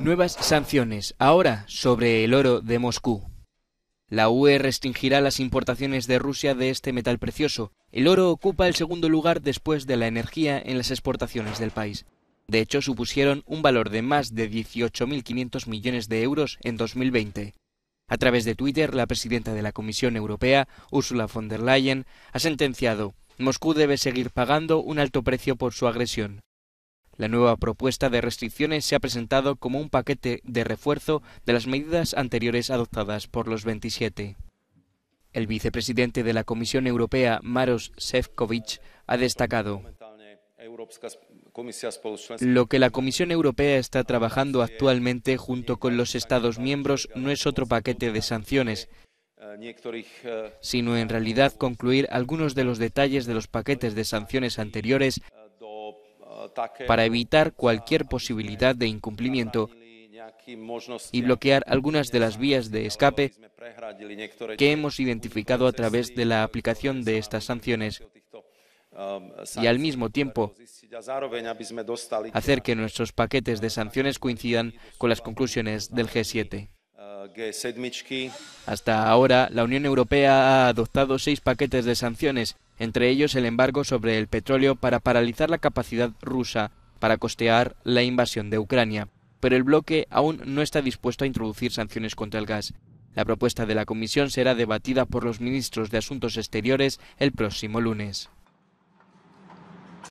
Nuevas sanciones, ahora sobre el oro de Moscú. La UE restringirá las importaciones de Rusia de este metal precioso. El oro ocupa el segundo lugar después de la energía en las exportaciones del país. De hecho, supusieron un valor de más de 18.500 millones de euros en 2020. A través de Twitter, la presidenta de la Comisión Europea, Ursula von der Leyen, ha sentenciado Moscú debe seguir pagando un alto precio por su agresión. La nueva propuesta de restricciones se ha presentado como un paquete de refuerzo de las medidas anteriores adoptadas por los 27. El vicepresidente de la Comisión Europea, Maros Sefcovic, ha destacado lo que la Comisión Europea está trabajando actualmente junto con los Estados miembros no es otro paquete de sanciones, sino en realidad concluir algunos de los detalles de los paquetes de sanciones anteriores para evitar cualquier posibilidad de incumplimiento y bloquear algunas de las vías de escape que hemos identificado a través de la aplicación de estas sanciones um, y al mismo tiempo hacer que nuestros paquetes de sanciones coincidan con las conclusiones del G7. Uh, Hasta ahora, la Unión Europea ha adoptado seis paquetes de sanciones entre ellos el embargo sobre el petróleo para paralizar la capacidad rusa para costear la invasión de Ucrania. Pero el bloque aún no está dispuesto a introducir sanciones contra el gas. La propuesta de la Comisión será debatida por los ministros de Asuntos Exteriores el próximo lunes.